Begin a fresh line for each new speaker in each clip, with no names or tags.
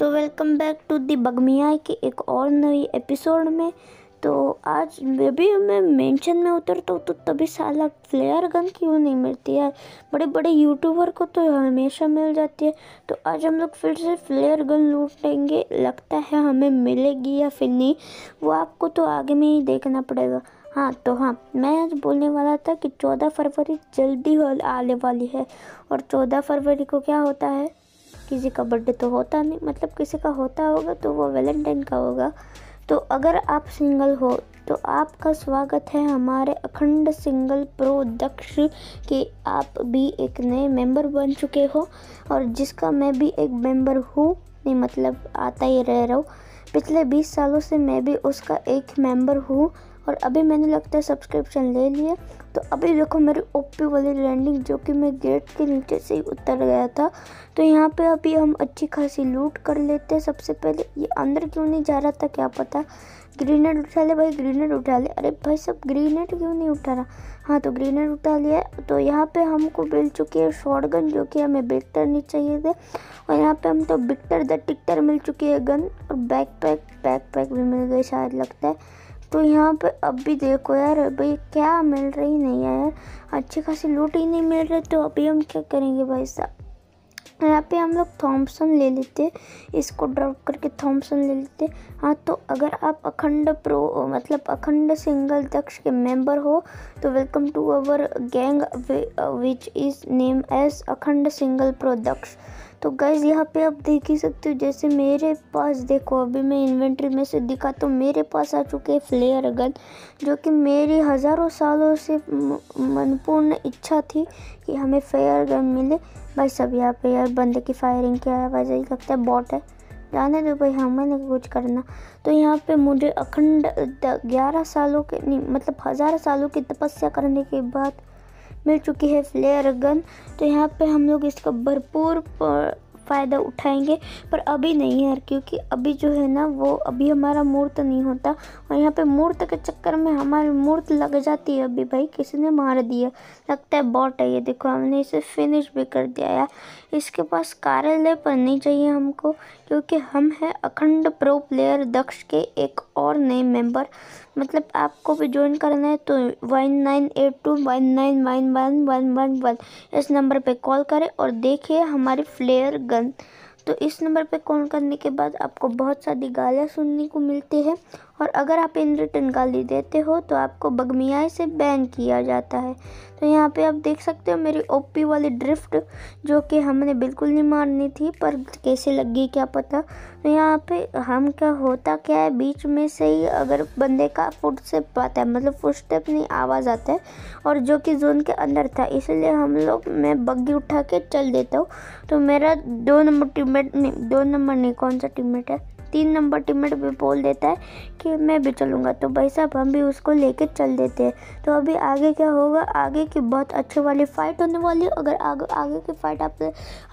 तो welcome back to the बगमिया के एक और नई एपिसोड में तो आज भी हमें मेंशन में उतरता हूँ तो तभी साला फ्लेयर गन क्यों नहीं मिलती है बड़े बड़े यूट्यूबर को तो हमेशा मिल जाती है तो आज हम लोग फिर से फ्लेयर गन लूटेंगे लगता है हमें मिलेगी या फिर नहीं वो आपको तो आगे में ही देखना पड़ेगा हाँ तो हाँ मैं आज बोलने वाला था कि चौदह फरवरी जल्दी आने वाली है और चौदह फरवरी को क्या होता है किसी का बर्थडे तो होता नहीं मतलब किसी का होता होगा तो वो वैलेंटाइन का होगा तो अगर आप सिंगल हो तो आपका स्वागत है हमारे अखंड सिंगल प्रो दक्ष के आप भी एक नए मेंबर बन चुके हो और जिसका मैं भी एक मेंबर हूँ नहीं मतलब आता ही रह रहा हूँ पिछले 20 सालों से मैं भी उसका एक मेंबर हूँ और अभी मैंने लगता है सब्सक्रिप्शन ले लिया तो अभी देखो मेरी ओपी वाली लैंडिंग जो कि मैं गेट के नीचे से ही उतर गया था तो यहाँ पे अभी हम अच्छी खासी लूट कर लेते हैं सबसे पहले ये अंदर क्यों नहीं जा रहा था क्या पता ग्रीनेड उठा ले भाई ग्रीनेड उठा ले अरे भाई सब ग्रीनेड क्यों नहीं उठा रहा हाँ तो ग्रीनेड उठा लिया तो यहाँ पे हमको मिल चुकी है शॉर्ट गन जो कि हमें बिक्टर नहीं चाहिए थे और यहाँ पे हम तो बिक्टर द टिक्टर मिल चुकी है गन और बैक पैक बैक पैक भी मिल गए शायद लगता है तो यहाँ पे अब भी देखो यार भाई क्या मिल रही नहीं है यार अच्छी खासी लूट ही नहीं मिल रही तो अभी हम क्या करेंगे भाई साहब यहाँ पे हम लोग थॉम्सन ले लेते इसको ड्रॉप करके थॉम्सन ले लेते हाँ तो अगर आप अखंड प्रो मतलब अखंड सिंगल दक्ष के मेंबर हो तो welcome to our gang which is name as Akhand single pro Daksh तो गैस यहाँ पे आप देख ही सकते हो जैसे मेरे पास देखो अभी मैं इन्वेंट्री में से दिखा तो मेरे पास आ चुके हैं फ्लेयर गन जो कि मेरी हज़ारों सालों से मनपूर्ण इच्छा थी कि हमें फ्लेयर गन मिले भाई सब यहाँ पे यार बंदे की फायरिंग की आवाज़ ही लगता है बॉट है जाने दो भाई हमें हाँ, नहीं कुछ करना तो यहाँ पे मुझे अखंड ग्यारह सालों के नहीं मतलब हज़ार सालों की तपस्या करने के बाद मिल चुकी है फ्लेयर गन तो यहाँ पे हम लोग इसका भरपूर फ़ायदा उठाएंगे पर अभी नहीं यार क्योंकि अभी जो है ना वो अभी हमारा मूर्त नहीं होता और यहाँ पे मूर्त के चक्कर में हमारी मूर्त लग जाती है अभी भाई किसी ने मार दिया लगता है बॉट है ये देखो हमने इसे फिनिश भी कर दिया यार इसके पास कार्यालय पर नहीं चाहिए हमको क्योंकि हम हैं अखंड प्रो प्लेयर दक्ष के एक और नए मेम्बर मतलब आपको भी ज्वाइन करना है तो one nine eight two one nine one one one one one इस नंबर पे कॉल करें और देखिए हमारी फ्लेयर गन तो इस नंबर पे कॉल करने के बाद आपको बहुत सारी गालियाँ सुनने को मिलती है और अगर आप इन रिटर्न गाली देते हो तो आपको बगमियाई से बैन किया जाता है तो यहाँ पे आप देख सकते हो मेरी ओपी वाली ड्रिफ्ट जो कि हमने बिल्कुल नहीं मारनी थी पर कैसे लगी क्या पता तो यहाँ पे हम क्या होता क्या है बीच में से ही अगर बंदे का फुट से पाता है मतलब फुट स्टेप नहीं आवाज़ आता है और जो कि जोन के अंदर था इसलिए हम लोग मैं बग्गी उठा के चल देता हूँ तो मेरा दो नंबर टीम नहीं दो नंबर नहीं कौन सा टीम है तीन नंबर टीममेट भी बोल देता है कि मैं भी चलूँगा तो भाई साहब हम भी उसको लेके चल देते हैं तो अभी आगे क्या होगा आगे की बहुत अच्छे वाली फ़ाइट होने वाली है अगर आगे आगे की फ़ाइट आप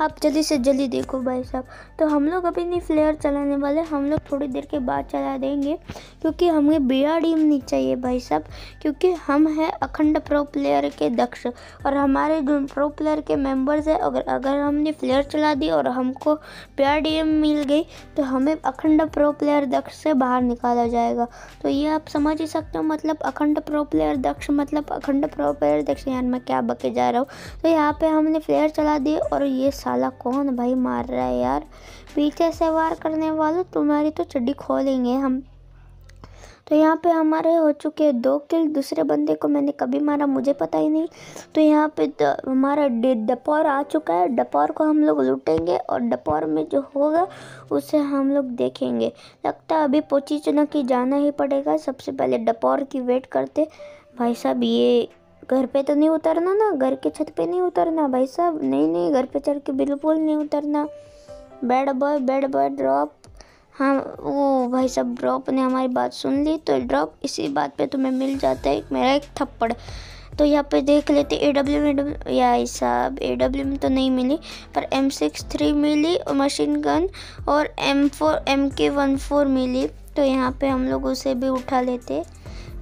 आप जल्दी से जल्दी देखो भाई साहब तो हम लोग अभी नहीं फ्लेयर चलाने वाले हम लोग थोड़ी देर के बाद चला देंगे क्योंकि हमें बिया डीम नहीं चाहिए भाई साहब क्योंकि हम हैं अखंड प्रो प्लेयर के दक्ष और हमारे जो प्रो प्लेयर के मेंबर्स हैं अगर अगर हमने फ्लेयर चला दी और हमको बिया डी एम मिल गई तो हमें अखंड अखंड प्रो प्लेयर दक्ष से बाहर निकाला जाएगा तो ये आप समझ ही सकते हो मतलब अखंड प्रो प्लेयर दक्ष मतलब अखंड प्रो प्लेयर दक्ष यार मैं क्या बके जा रहा हूँ तो यहाँ पे हमने प्लेयर चला दिए और ये साला कौन भाई मार रहा है यार पीछे से वार करने वालों तुम्हारी तो चड्डी खोलेंगे हम तो यहाँ पे हमारे हो चुके दो किल दूसरे बंदे को मैंने कभी मारा मुझे पता ही नहीं तो यहाँ पे हमारा डपौर आ चुका है डपौर को हम लोग लूटेंगे और डपौर में जो होगा उसे हम लोग देखेंगे लगता है अभी चुना की जाना ही पड़ेगा सबसे पहले डपौर की वेट करते भाई साहब ये घर पे तो नहीं उतरना ना घर के छत पे नहीं उतरना भाई साहब नहीं नहीं घर पे चढ़ के बिल्कुल नहीं उतरना bad boy bad boy drop हाँ वो भाई साहब ड्रॉप ने हमारी बात सुन ली तो ड्रॉप इसी बात पे तुम्हें मिल जाता है मेरा एक थप्पड़ तो यहाँ पे देख लेते ए डब्ल्यू ए डब्ल्यू या साहब ए डब्ल्यू में तो नहीं मिली पर एम सिक्स थ्री मिली और मशीन गन और M four M K one four मिली तो यहाँ पे हम लोग उसे भी उठा लेते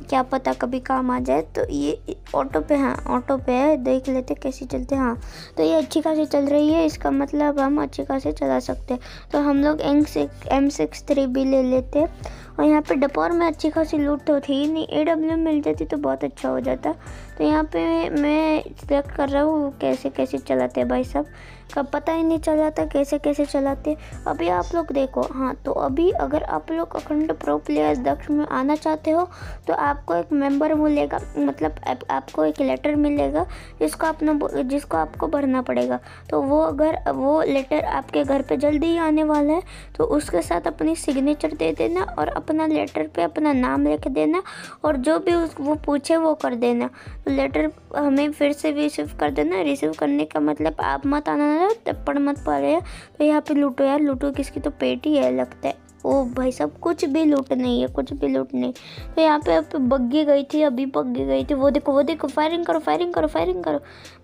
क्या पता कभी काम आ जाए तो ये ऑटो पे हाँ ऑटो पे है देख लेते कैसे चलते हाँ तो ये अच्छी खासी चल रही है इसका मतलब हम अच्छी खासी चला सकते हैं तो हम लोग M six M six three भी ले लेते और यहाँ पे डपोर में अच्छी खासी लूट तो थी नहीं ए डब्ल्यू मिल जाती तो बहुत अच्छा हो जाता तो यहाँ पे मैं सिलेक्ट कर रहा हूँ कैसे कैसे चलाते हैं भाई साहब का पता ही नहीं चल जाता कैसे कैसे चलाते अभी आप लोग देखो हाँ तो अभी अगर आप लोग अखंड प्रो प्लेयर्स दक्ष में आना चाहते हो तो आपको एक मेंबर मिलेगा मतलब आप, आपको एक लेटर मिलेगा जिसको आपने जिसको आपको भरना पड़ेगा तो वो अगर वो लेटर आपके घर पे जल्दी ही आने वाला है तो उसके साथ अपनी सिग्नेचर दे देना और अपना लेटर पर अपना नाम लिख देना और जो भी उस वो पूछे वो कर देना लेटर तो हमें फिर से रिसीव कर देना रिसीव करने का मतलब आप मत आना है थप्पड़ मत पड़े तो यहाँ पे लूटो यार लूटो किसकी तो पेट ही है लगता है ओ भाई सब कुछ भी लूट नहीं है कुछ भी लूट नहीं तो यहाँ पे अब बग्गी गई थी अभी बग्गी गई थी वो देखो वो देखो फायरिंग करो फायरिंग करो फायरिंग करो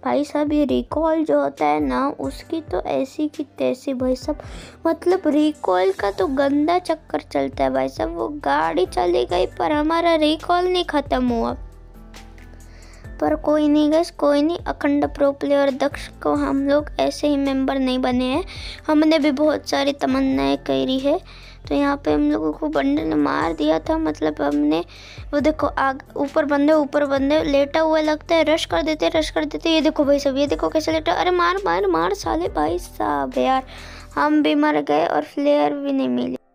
भाई साहब ये रिकॉल जो होता है ना उसकी तो ऐसी की तैसी भाई साहब मतलब रिकॉल का तो गंदा चक्कर चलता है भाई साहब वो गाड़ी चली गई पर हमारा रिकॉल नहीं ख़त्म हुआ पर कोई नहीं गैस कोई नहीं अखंड प्रो प्लेयर दक्ष को हम लोग ऐसे ही मेंबर नहीं बने हैं हमने भी बहुत सारी तमन्नाएं करी है तो यहाँ पे हम लोगों को बंदे ने मार दिया था मतलब हमने वो देखो आग ऊपर बंदे ऊपर बंदे लेटा हुआ लगता है रश कर देते रश कर देते ये देखो भाई साहब ये देखो कैसे लेटा अरे मार मार मार साले भाई साहब यार हम भी मर गए और फ्लेयर भी नहीं मिली